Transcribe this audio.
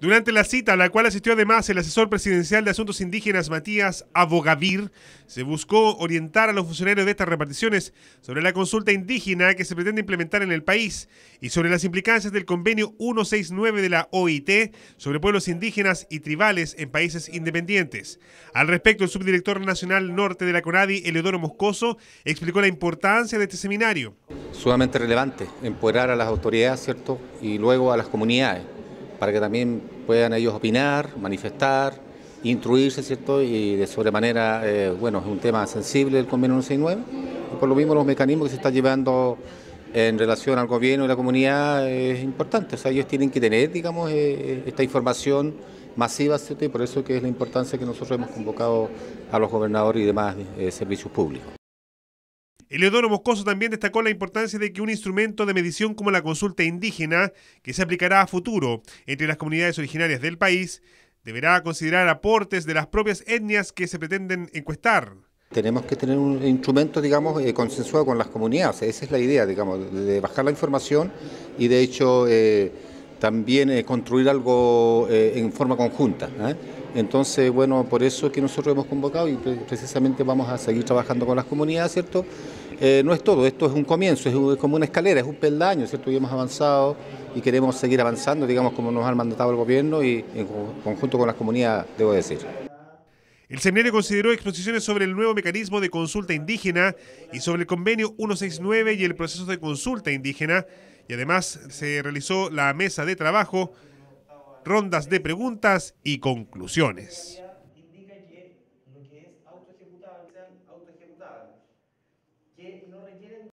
Durante la cita a la cual asistió además el asesor presidencial de Asuntos Indígenas Matías Abogavir, se buscó orientar a los funcionarios de estas reparticiones sobre la consulta indígena que se pretende implementar en el país y sobre las implicancias del convenio 169 de la OIT sobre pueblos indígenas y tribales en países independientes. Al respecto, el subdirector nacional norte de la CONADI, Eleodoro Moscoso, explicó la importancia de este seminario. Sumamente relevante empoderar a las autoridades, ¿cierto? Y luego a las comunidades para que también puedan ellos opinar, manifestar, instruirse, ¿cierto? Y de sobremanera, eh, bueno, es un tema sensible el convenio 169, por lo mismo los mecanismos que se están llevando en relación al gobierno y la comunidad es importante, o sea, ellos tienen que tener, digamos, eh, esta información masiva, ¿cierto? Y por eso que es la importancia que nosotros hemos convocado a los gobernadores y demás eh, servicios públicos. Eleodoro Moscoso también destacó la importancia de que un instrumento de medición como la consulta indígena, que se aplicará a futuro entre las comunidades originarias del país, deberá considerar aportes de las propias etnias que se pretenden encuestar. Tenemos que tener un instrumento, digamos, eh, consensuado con las comunidades. Esa es la idea, digamos, de bajar la información y de hecho... Eh, también eh, construir algo eh, en forma conjunta. ¿eh? Entonces, bueno, por eso es que nosotros hemos convocado y precisamente vamos a seguir trabajando con las comunidades, ¿cierto? no es todo, esto es un comienzo, es, como una escalera, es un peldaño, ¿cierto? Y hemos avanzado y queremos seguir avanzando, digamos, como nos ha mandatado el gobierno y en conjunto con las comunidades, debo decir. El seminario consideró exposiciones sobre el nuevo mecanismo de consulta indígena y sobre el convenio 169 y el proceso de consulta indígena, y además se realizó la mesa de trabajo, rondas de preguntas y conclusiones.